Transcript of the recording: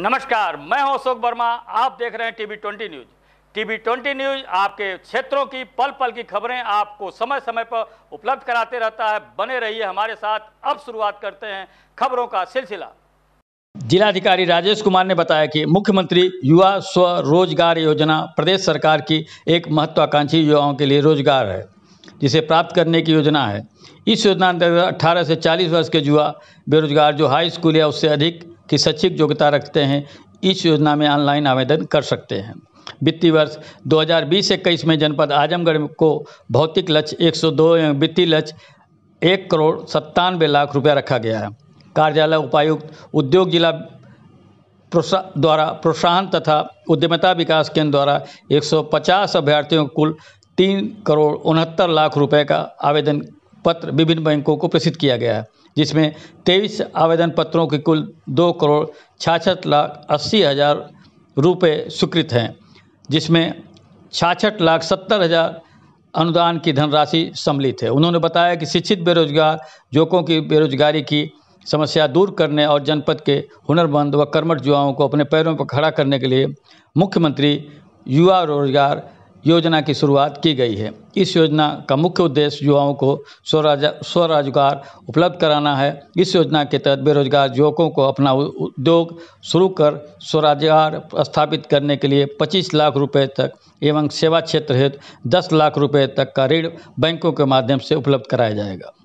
नमस्कार मैं हूं अशोक वर्मा आप देख रहे हैं TV twenty news TV twenty news आपके क्षेत्रों की पल पल की खबरें आपको समय समय पर उपलब्ध कराते रहता है बने रहिए हमारे साथ अब शुरुआत करते हैं खबरों का सिलसिला जिलाधिकारी राजेश कुमार ने बताया कि मुख्यमंत्री युवा स्वरोजगार योजना प्रदेश सरकार की एक महत्वाकांक्षी युवाओं के लिए रोजगार है जिसे प्राप्त करने की योजना है इस योजना अंतर्गत अठारह से चालीस वर्ष के युवा बेरोजगार जो हाई स्कूल या उससे अधिक की शैक्षिक योग्यता रखते हैं इस योजना में ऑनलाइन आवेदन कर सकते हैं वित्तीय वर्ष 2020 इक्कीस में जनपद आजमगढ़ को भौतिक लक्ष्य 102 एवं वित्तीय लक्ष्य एक करोड़ सत्तानवे लाख रुपया रखा गया है कार्यालय उपायुक्त उद्योग जिला प्रोसा द्वारा प्रोत्साहन तथा उद्यमिता विकास केंद्र द्वारा 150 अभ्यर्थियों को कुल तीन करोड़ उनहत्तर लाख रुपए का आवेदन पत्र विभिन्न बैंकों को प्रेषित किया गया है जिसमें तेईस आवेदन पत्रों की कुल दो करोड़ छाछठ लाख अस्सी हज़ार रुपये स्वीकृत हैं जिसमें छाछठ लाख सत्तर हज़ार अनुदान की धनराशि सम्मिलित है उन्होंने बताया कि शिक्षित बेरोजगार युवकों की बेरोजगारी की समस्या दूर करने और जनपद के हुनरमंद व कर्मठ युवाओं को अपने पैरों पर खड़ा करने के लिए मुख्यमंत्री युवा रोजगार योजना की शुरुआत की गई है इस योजना का मुख्य उद्देश्य युवाओं को स्वराज स्वरोजगार उपलब्ध कराना है इस योजना के तहत बेरोजगार युवकों को अपना उद्योग शुरू कर स्वरोजगार स्थापित करने के लिए 25 लाख रुपए तक एवं सेवा क्षेत्र हेतु 10 लाख रुपए तक का ऋण बैंकों के माध्यम से उपलब्ध कराया जाएगा